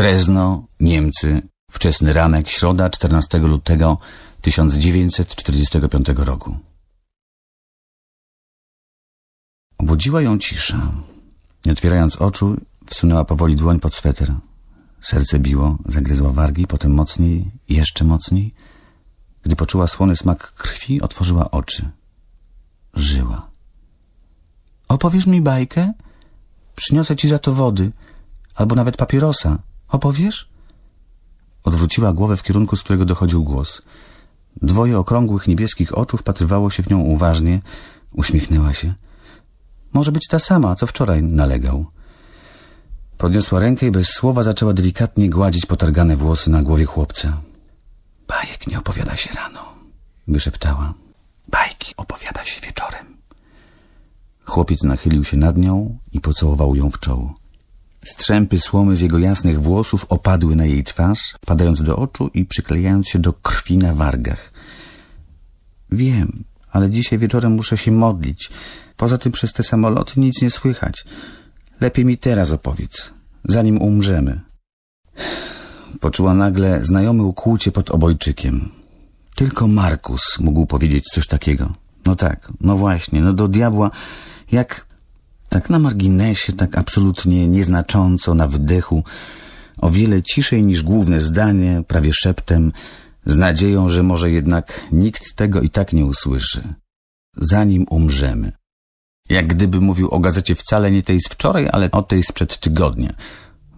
Drezno, Niemcy, wczesny ranek, środa 14 lutego 1945 roku. Obudziła ją cisza. Nie otwierając oczu, wsunęła powoli dłoń pod sweter. Serce biło, zagryzła wargi, potem mocniej, jeszcze mocniej. Gdy poczuła słony smak krwi, otworzyła oczy. Żyła. Opowiesz mi bajkę? Przyniosę ci za to wody, albo nawet papierosa – Opowiesz? Odwróciła głowę w kierunku, z którego dochodził głos. Dwoje okrągłych niebieskich oczu wpatrywało się w nią uważnie. Uśmiechnęła się. Może być ta sama, co wczoraj nalegał. Podniosła rękę i bez słowa zaczęła delikatnie gładzić potargane włosy na głowie chłopca. Bajek nie opowiada się rano, wyszeptała. Bajki opowiada się wieczorem. Chłopiec nachylił się nad nią i pocałował ją w czoło. Strzępy słomy z jego jasnych włosów opadły na jej twarz, wpadając do oczu i przyklejając się do krwi na wargach. Wiem, ale dzisiaj wieczorem muszę się modlić. Poza tym przez te samoloty nic nie słychać. Lepiej mi teraz opowiedz, zanim umrzemy. Poczuła nagle znajomy ukłucie pod obojczykiem. Tylko Markus mógł powiedzieć coś takiego. No tak, no właśnie, no do diabła, jak tak na marginesie, tak absolutnie nieznacząco, na wdechu, o wiele ciszej niż główne zdanie, prawie szeptem, z nadzieją, że może jednak nikt tego i tak nie usłyszy. Zanim umrzemy. Jak gdyby mówił o gazecie wcale nie tej z wczoraj, ale o tej sprzed tygodnia.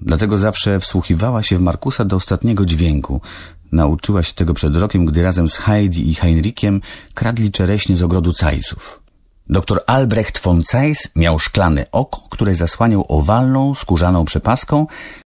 Dlatego zawsze wsłuchiwała się w Markusa do ostatniego dźwięku. Nauczyła się tego przed rokiem, gdy razem z Heidi i Heinrichiem kradli czereśnie z ogrodu cajsów. Doktor Albrecht von Zeiss miał szklany ok, który zasłaniał owalną, skórzaną przepaską,